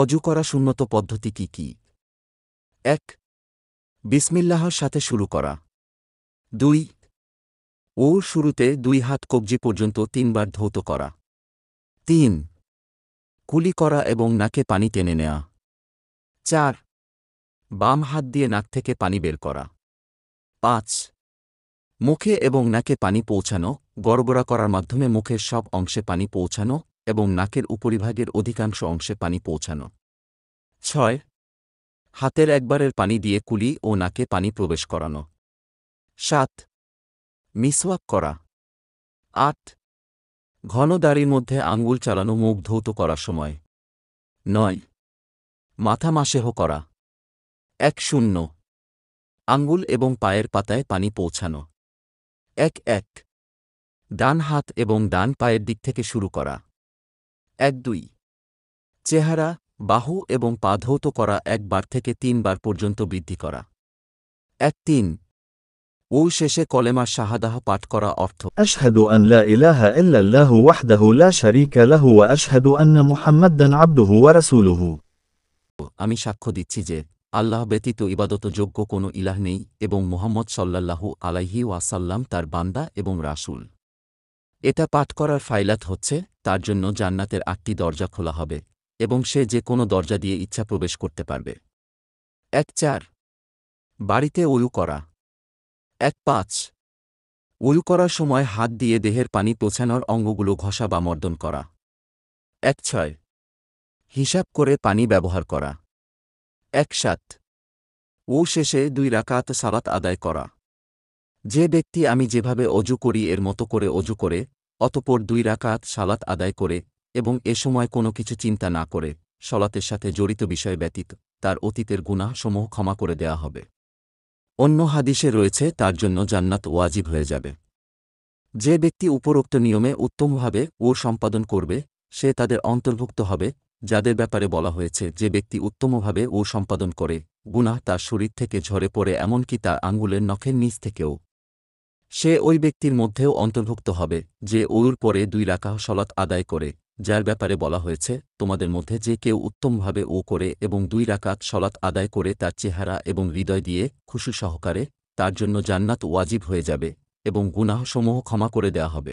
অজু করা সুন্নত পদ্ধতি কি কি এক বিসমিল্লাহর সাথে শুরু করা দুই ওর শুরুতে দুই হাত কবজি পর্যন্ত তিনবার ধৌত করা তিন কুলি করা এবং নাকে পানি টেনে নেয়া চার বাম হাত দিয়ে নাক থেকে পানি বের করা পাঁচ মুখে এবং নাকে পানি পৌঁছানো গড়বড়া করার মাধ্যমে মুখের সব অংশে পানি পৌঁছানো এবং নাকের উপরিভাগের অধিকাংশ অংশে পানি পৌঁছানো ছয় হাতের একবারের পানি দিয়ে কুলি ও নাকে পানি প্রবেশ করানো সাত মিসওয়াক করা আট ঘন দাড়ির মধ্যে আঙ্গুল চালানো মুখ ধৌত করার সময় নয় মাথা মাসেহ করা এক শূন্য আঙ্গুল এবং পায়ের পাতায় পানি পৌঁছানো এক এক ডান হাত এবং ডান পায়ের দিক থেকে শুরু করা এক দুই চেহারা বাহু এবং পাধৌত করা একবার থেকে তিনবার পর্যন্ত বৃদ্ধি করা এক তিন ও শেষে কলেমা শাহাদাহ পাঠ করা অর্থ আশহাদু আন লা ইলাহা ইল্লাল্লাহু ওয়াহদাহু লা শারীকা লাহু ওয়া আশহাদু আন্না মুহাম্মাদান আবদুহু ওয়া রাসূলুহু আমি সাক্ষ্য দিচ্ছি যে আল্লাহ ব্যতীত ইবাদতযোগ্য কোনো ইলাহ নেই এবং মোহাম্মদ সাল্লাল্লাহু আলাইহি ওয়াসাল্লাম তার বান্দা এবং রাসূল এটা পাঠ করার ফাইলাত হচ্ছে তার জন্য জান্নাতের আটটি দরজা খোলা হবে এবং সে যে কোনো দরজা দিয়ে ইচ্ছা প্রবেশ করতে পারবে এক চার বাড়িতে উলু করা এক পাঁচ উলু করার সময় হাত দিয়ে দেহের পানি পোছানোর অঙ্গগুলো ঘষা বা মর্দন করা এক ছয় হিসাব করে পানি ব্যবহার করা এক সাত ও শেষে দুই রাকাত সালাত আদায় করা যে ব্যক্তি আমি যেভাবে অজু করি এর মতো করে অজু করে অতপর দুই রাকাত সালাত আদায় করে এবং এ সময় কোনো কিছু চিন্তা না করে সলাতের সাথে জড়িত বিষয় ব্যতীত তার অতীতের গুণাসমূহ ক্ষমা করে দেয়া হবে অন্য হাদিসে রয়েছে তার জন্য জান্নাত ওয়াজিব হয়ে যাবে যে ব্যক্তি উপরোক্ত নিয়মে উত্তমভাবে ও সম্পাদন করবে সে তাদের অন্তর্ভুক্ত হবে যাদের ব্যাপারে বলা হয়েছে যে ব্যক্তি উত্তমভাবে ও সম্পাদন করে গুণা তার শরীর থেকে ঝরে পড়ে এমনকি তার আঙ্গুলের নখের নিচ থেকেও সে ওই ব্যক্তির মধ্যেও অন্তর্ভুক্ত হবে যে ওরুর পরে দুই রাখা সলাৎ আদায় করে যার ব্যাপারে বলা হয়েছে তোমাদের মধ্যে যে কেউ উত্তমভাবে ও করে এবং দুই রাকাত সলাৎ আদায় করে তার চেহারা এবং হৃদয় দিয়ে খুশি সহকারে তার জন্য জান্নাত ওয়াজিব হয়ে যাবে এবং গুনাহসমূহ ক্ষমা করে দেয়া হবে